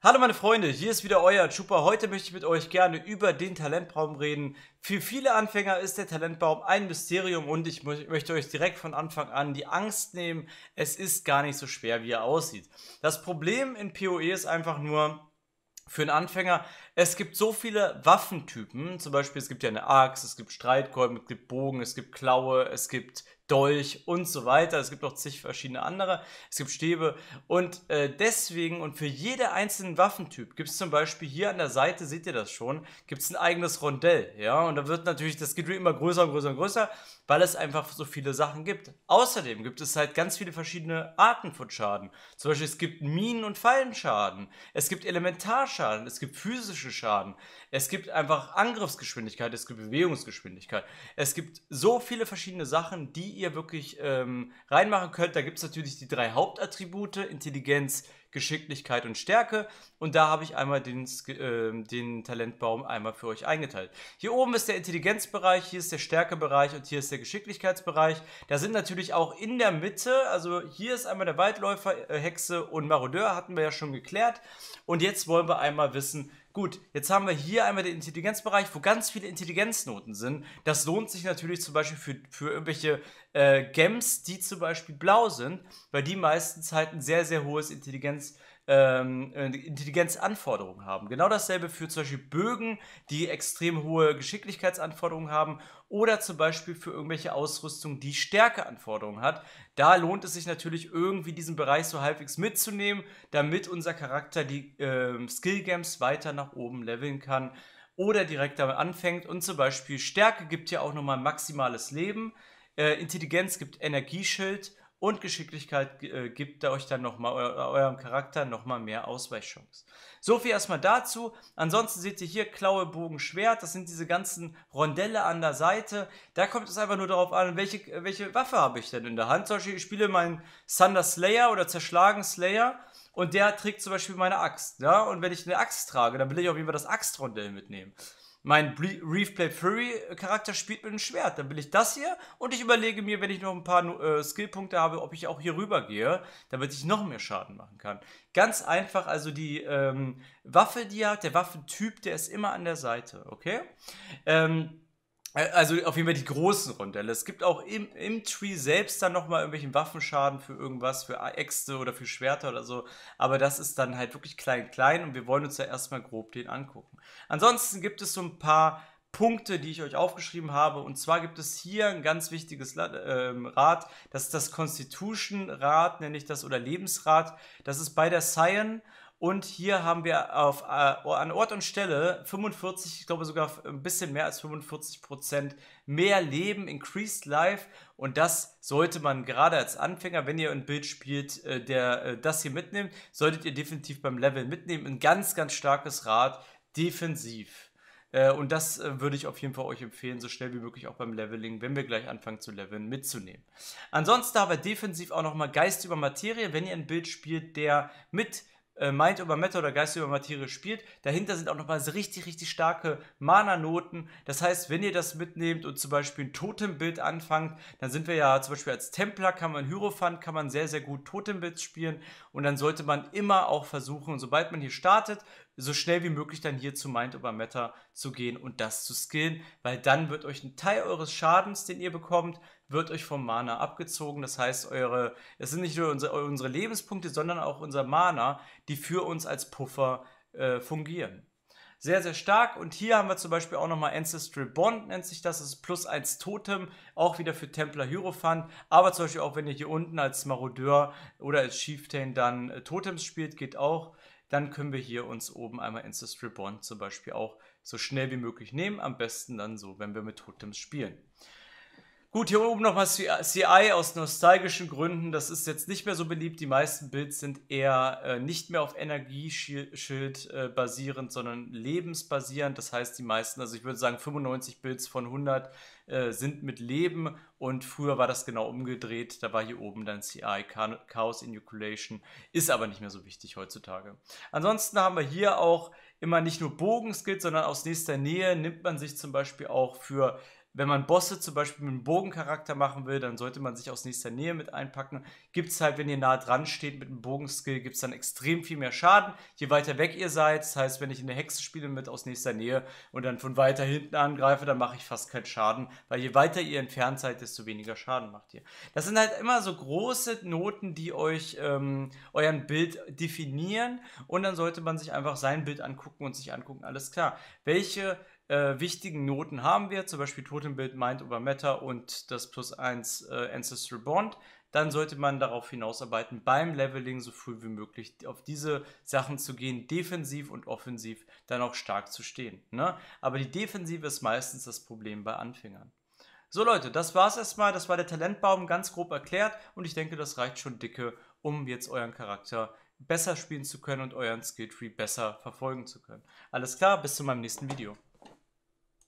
Hallo meine Freunde, hier ist wieder euer Chupa. Heute möchte ich mit euch gerne über den Talentbaum reden. Für viele Anfänger ist der Talentbaum ein Mysterium und ich möchte euch direkt von Anfang an die Angst nehmen, es ist gar nicht so schwer, wie er aussieht. Das Problem in PoE ist einfach nur, für einen Anfänger, es gibt so viele Waffentypen. Zum Beispiel, es gibt ja eine Axt, es gibt Streitkolben, es gibt Bogen, es gibt Klaue, es gibt Dolch und so weiter. Es gibt auch zig verschiedene andere. Es gibt Stäbe und äh, deswegen und für jede einzelnen Waffentyp gibt es zum Beispiel hier an der Seite, seht ihr das schon, gibt es ein eigenes Rondell. Ja, und da wird natürlich das Gedreh immer größer und größer und größer weil es einfach so viele Sachen gibt. Außerdem gibt es halt ganz viele verschiedene Arten von Schaden. Zum Beispiel es gibt Minen- und Fallenschaden, es gibt Elementarschaden, es gibt physische Schaden, es gibt einfach Angriffsgeschwindigkeit, es gibt Bewegungsgeschwindigkeit. Es gibt so viele verschiedene Sachen, die ihr wirklich ähm, reinmachen könnt. Da gibt es natürlich die drei Hauptattribute, Intelligenz, Geschicklichkeit und Stärke. Und da habe ich einmal den, äh, den Talentbaum einmal für euch eingeteilt. Hier oben ist der Intelligenzbereich, hier ist der Stärkebereich und hier ist der Geschicklichkeitsbereich. Da sind natürlich auch in der Mitte, also hier ist einmal der Waldläufer, äh, Hexe und Marodeur, hatten wir ja schon geklärt. Und jetzt wollen wir einmal wissen, gut, jetzt haben wir hier einmal den Intelligenzbereich, wo ganz viele Intelligenznoten sind. Das lohnt sich natürlich zum Beispiel für, für irgendwelche äh, Gems, die zum Beispiel blau sind, weil die meistens halt ein sehr, sehr hohes Intelligenzniveau ähm, äh, Intelligenzanforderungen haben. Genau dasselbe für zum Beispiel Bögen, die extrem hohe Geschicklichkeitsanforderungen haben oder zum Beispiel für irgendwelche Ausrüstung, die Stärkeanforderungen hat. Da lohnt es sich natürlich irgendwie diesen Bereich so halbwegs mitzunehmen, damit unser Charakter die äh, Skill Games weiter nach oben leveln kann oder direkt damit anfängt. Und zum Beispiel Stärke gibt ja auch nochmal maximales Leben. Äh, Intelligenz gibt Energieschild und Geschicklichkeit äh, gibt euch dann nochmal eu eurem Charakter nochmal mehr Ausweichchance. So viel erstmal dazu. Ansonsten seht ihr hier Klaue, Bogen, Schwert. Das sind diese ganzen Rondelle an der Seite. Da kommt es einfach nur darauf an, welche, welche Waffe habe ich denn in der Hand. Zum Beispiel, ich spiele meinen Thunder Slayer oder Zerschlagen Slayer und der trägt zum Beispiel meine Axt. Ja? Und wenn ich eine Axt trage, dann will ich auf jeden Fall das Axtrondell mitnehmen mein Reefplay Fury äh, Charakter spielt mit einem Schwert. Dann will ich das hier und ich überlege mir, wenn ich noch ein paar äh, Skillpunkte habe, ob ich auch hier rüber gehe, damit ich noch mehr Schaden machen kann. Ganz einfach, also die ähm, Waffe, die er hat, der Waffentyp, der ist immer an der Seite, okay? Ähm, äh, also auf jeden Fall die großen Rondelle. Es gibt auch im, im Tree selbst dann nochmal irgendwelchen Waffenschaden für irgendwas, für Äxte oder für Schwerter oder so. Aber das ist dann halt wirklich klein, klein und wir wollen uns ja erstmal grob den angucken. Ansonsten gibt es so ein paar Punkte, die ich euch aufgeschrieben habe. Und zwar gibt es hier ein ganz wichtiges ähm, Rad. Das ist das Constitution Rad, nenne ich das, oder Lebensrad. Das ist bei der Cyan. Und hier haben wir auf, äh, an Ort und Stelle 45, ich glaube sogar ein bisschen mehr als 45 Prozent mehr Leben, Increased Life. Und das sollte man gerade als Anfänger, wenn ihr ein Bild spielt, äh, der äh, das hier mitnimmt, solltet ihr definitiv beim Level mitnehmen. Ein ganz, ganz starkes Rad, defensiv. Äh, und das äh, würde ich auf jeden Fall euch empfehlen, so schnell wie möglich auch beim Leveling, wenn wir gleich anfangen zu leveln, mitzunehmen. Ansonsten aber defensiv auch nochmal Geist über Materie. Wenn ihr ein Bild spielt, der mit äh, Mind über Matter oder Geist über Materie spielt. Dahinter sind auch nochmal so richtig, richtig starke Mana-Noten. Das heißt, wenn ihr das mitnehmt und zum Beispiel ein Totembild anfangt, dann sind wir ja zum Beispiel als Templer, kann man Hyrophant, kann man sehr, sehr gut Totembild spielen. Und dann sollte man immer auch versuchen, sobald man hier startet, so schnell wie möglich dann hier zu Mind over Matter zu gehen und das zu skillen, weil dann wird euch ein Teil eures Schadens, den ihr bekommt, wird euch vom Mana abgezogen. Das heißt, eure, es sind nicht nur unsere, unsere Lebenspunkte, sondern auch unser Mana, die für uns als Puffer äh, fungieren. Sehr, sehr stark. Und hier haben wir zum Beispiel auch nochmal Ancestral Bond, nennt sich das. Das ist plus 1 Totem, auch wieder für Templar Hierophant. Aber zum Beispiel auch, wenn ihr hier unten als Marodeur oder als Chieftain dann äh, Totems spielt, geht auch. Dann können wir hier uns oben einmal Ancestral Bond zum Beispiel auch so schnell wie möglich nehmen. Am besten dann so, wenn wir mit Totems spielen. Gut, hier oben nochmal CI aus nostalgischen Gründen. Das ist jetzt nicht mehr so beliebt. Die meisten Builds sind eher äh, nicht mehr auf Energieschild äh, basierend, sondern lebensbasierend. Das heißt, die meisten, also ich würde sagen 95 Builds von 100 äh, sind mit Leben. Und früher war das genau umgedreht. Da war hier oben dann CI, Chaos Inoculation. Ist aber nicht mehr so wichtig heutzutage. Ansonsten haben wir hier auch immer nicht nur Bogenskills, sondern aus nächster Nähe nimmt man sich zum Beispiel auch für wenn man Bosse zum Beispiel mit einem Bogencharakter machen will, dann sollte man sich aus nächster Nähe mit einpacken. Gibt es halt, wenn ihr nah dran steht mit einem Bogenskill, gibt es dann extrem viel mehr Schaden. Je weiter weg ihr seid, das heißt, wenn ich eine Hexe spiele mit aus nächster Nähe und dann von weiter hinten angreife, dann mache ich fast keinen Schaden, weil je weiter ihr entfernt seid, desto weniger Schaden macht ihr. Das sind halt immer so große Noten, die euch ähm, euren Bild definieren und dann sollte man sich einfach sein Bild angucken und sich angucken, alles klar. Welche äh, wichtigen Noten haben wir, zum Beispiel Totembild, Mind over Matter und das plus 1 äh, Ancestral Bond, dann sollte man darauf hinausarbeiten, beim Leveling so früh wie möglich auf diese Sachen zu gehen, defensiv und offensiv dann auch stark zu stehen. Ne? Aber die Defensive ist meistens das Problem bei Anfängern. So Leute, das war's erstmal. Das war der Talentbaum ganz grob erklärt und ich denke, das reicht schon dicke, um jetzt euren Charakter besser spielen zu können und euren Skilltree besser verfolgen zu können. Alles klar, bis zu meinem nächsten Video.